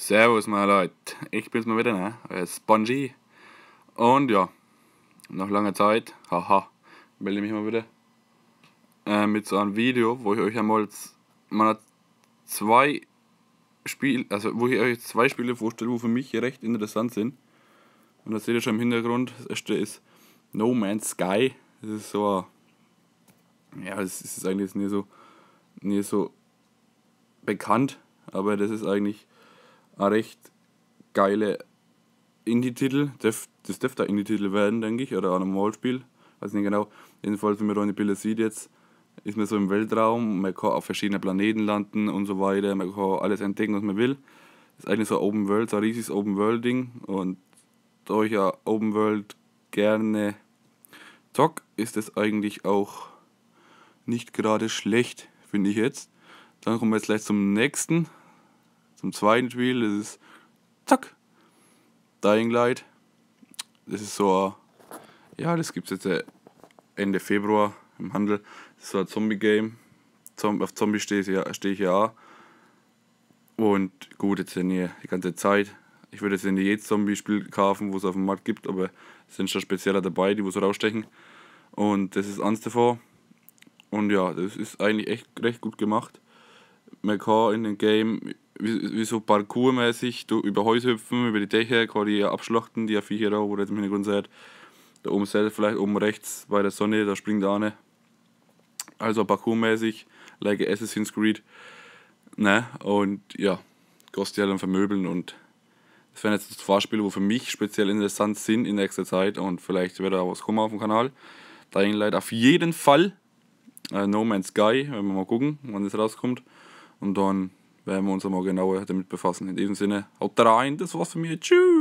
Servus meine Leute, ich bin's mal wieder, ne? Euer äh, Spongy. Und ja, nach langer Zeit, haha, melde mich mal wieder äh, mit so einem Video, wo ich euch einmal meine zwei Spiele, also wo ich euch zwei Spiele vorstelle, wo für mich recht interessant sind. Und das seht ihr schon im Hintergrund. Das erste ist No Man's Sky. Das ist so ein, ja, das ist eigentlich nicht so, nicht so bekannt, aber das ist eigentlich eine recht geile Indie-Titel. Das dürfte Indie-Titel werden, denke ich, oder auch einem Wallspiel. Weiß nicht genau. Jedenfalls, wenn man da in Bilder sieht jetzt, ist man so im Weltraum, man kann auf verschiedenen Planeten landen und so weiter, man kann alles entdecken, was man will. Das ist eigentlich so ein Open World, so ein riesiges Open World Ding und da ich ja Open World gerne zocke, ist das eigentlich auch nicht gerade schlecht, finde ich jetzt. Dann kommen wir jetzt gleich zum nächsten. Zum zweiten Spiel das ist zack, Dying Light. Das ist so, ja, das gibt es jetzt äh, Ende Februar im Handel. Das ist so ein Zombie-Game. Auf Zombie stehe ich, ja, stehe ich ja auch. Und gut, jetzt sind hier die ganze Zeit. Ich würde jetzt nicht jedes Zombie-Spiel kaufen, wo es auf dem Markt gibt, aber es sind schon spezieller dabei, die wo so rausstechen. Und das ist eins davon. Und ja, das ist eigentlich echt recht gut gemacht. Man in dem Game wie, wie so parkourmäßig über Häuser hüpfen, über die Dächer, quasi abschlachten, die Viecher da, wo ihr jetzt im Hintergrund seid. Da oben selbst vielleicht oben rechts bei der Sonne, da springt eine. Also parkourmäßig, like Assassin's Creed. Ne? Und ja, kostet ja dann vermöbeln und das wären jetzt zwei Spiele, wo für mich speziell interessant sind in nächster Zeit und vielleicht wird da was kommen auf dem Kanal. Dying Light auf jeden Fall. Uh, no Man's Sky, wenn wir mal gucken, wann das rauskommt. Und dann werden wir uns mal genauer damit befassen. In diesem Sinne, haut rein, das war's von mir. Tschüss!